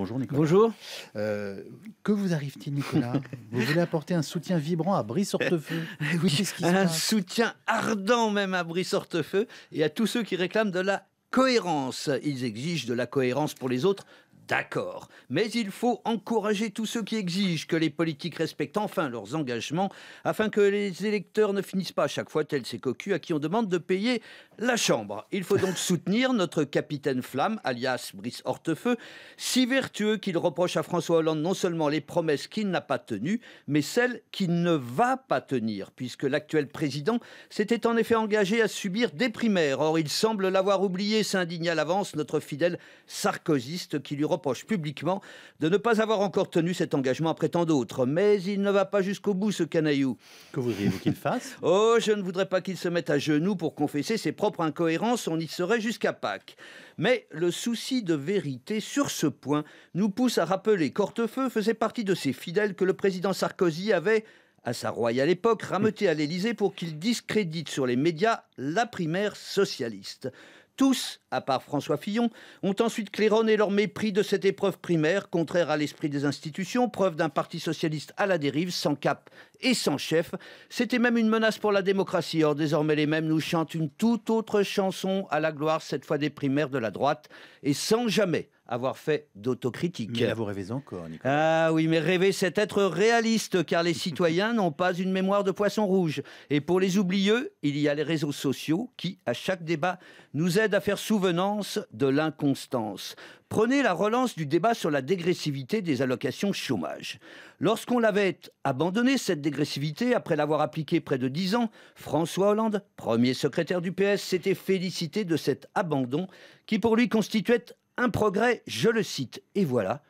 Bonjour Nicolas. Bonjour. Euh, que vous arrive-t-il Nicolas Vous voulez apporter un soutien vibrant à Brice sortefeu oui, Un soutien ardent même à Brice sortefeu et à tous ceux qui réclament de la cohérence. Ils exigent de la cohérence pour les autres, D'accord, mais il faut encourager tous ceux qui exigent que les politiques respectent enfin leurs engagements afin que les électeurs ne finissent pas à chaque fois tels ces cocus à qui on demande de payer la chambre. Il faut donc soutenir notre capitaine Flamme, alias Brice Hortefeux, si vertueux qu'il reproche à François Hollande non seulement les promesses qu'il n'a pas tenues, mais celles qu'il ne va pas tenir, puisque l'actuel président s'était en effet engagé à subir des primaires. Or, il semble l'avoir oublié, s'indigne à l'avance notre fidèle sarkozyste qui lui reproche proche publiquement de ne pas avoir encore tenu cet engagement après tant d'autres. Mais il ne va pas jusqu'au bout, ce canaillou. Que voudriez-vous qu'il fasse Oh, je ne voudrais pas qu'il se mette à genoux pour confesser ses propres incohérences. On y serait jusqu'à Pâques. Mais le souci de vérité sur ce point nous pousse à rappeler qu'Hortefeux faisait partie de ces fidèles que le président Sarkozy avait à sa royale époque, rameuté à l'Élysée pour qu'il discrédite sur les médias la primaire socialiste. Tous, à part François Fillon, ont ensuite claironné leur mépris de cette épreuve primaire, contraire à l'esprit des institutions, preuve d'un parti socialiste à la dérive, sans cap et sans chef. C'était même une menace pour la démocratie. Or, désormais, les mêmes nous chantent une toute autre chanson à la gloire, cette fois des primaires de la droite, et sans jamais avoir fait d'autocritique. Mais là, vous rêvez encore, Nicolas. Ah oui, mais rêver, c'est être réaliste, car les citoyens n'ont pas une mémoire de poisson rouge. Et pour les oublieux, il y a les réseaux sociaux qui, à chaque débat, nous aident à faire souvenance de l'inconstance. Prenez la relance du débat sur la dégressivité des allocations chômage. Lorsqu'on l'avait abandonné, cette dégressivité, après l'avoir appliquée près de dix ans, François Hollande, premier secrétaire du PS, s'était félicité de cet abandon qui pour lui constituait un progrès, je le cite, et voilà,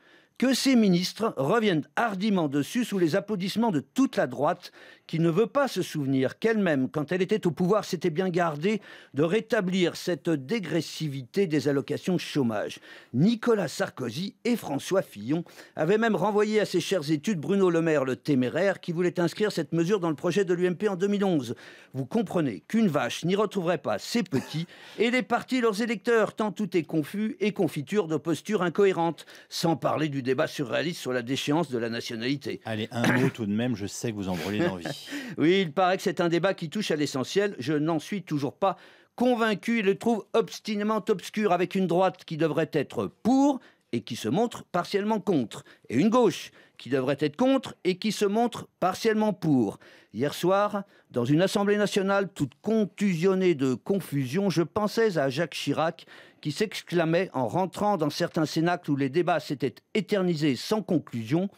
que ces ministres reviennent hardiment dessus sous les applaudissements de toute la droite qui ne veut pas se souvenir qu'elle-même, quand elle était au pouvoir, s'était bien gardée de rétablir cette dégressivité des allocations chômage. Nicolas Sarkozy et François Fillon avaient même renvoyé à ses chères études Bruno Le Maire le téméraire qui voulait inscrire cette mesure dans le projet de l'UMP en 2011. Vous comprenez qu'une vache n'y retrouverait pas ses petits et les partis leurs électeurs, tant tout est confus et confiture de postures incohérentes, sans parler du débat surréaliste sur la déchéance de la nationalité. Allez, un mot tout de même, je sais que vous en brûlez l'envie. oui, il paraît que c'est un débat qui touche à l'essentiel. Je n'en suis toujours pas convaincu Il le trouve obstinément obscur avec une droite qui devrait être pour et qui se montre partiellement contre, et une gauche qui devrait être contre et qui se montre partiellement pour. Hier soir, dans une Assemblée nationale toute contusionnée de confusion, je pensais à Jacques Chirac qui s'exclamait en rentrant dans certains cénacles où les débats s'étaient éternisés sans conclusion,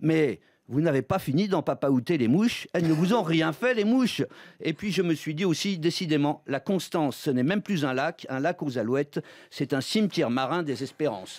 mais vous n'avez pas fini d'en papaouter les mouches, elles ne vous ont rien fait les mouches. Et puis je me suis dit aussi, décidément, la constance, ce n'est même plus un lac, un lac aux alouettes, c'est un cimetière marin des espérances.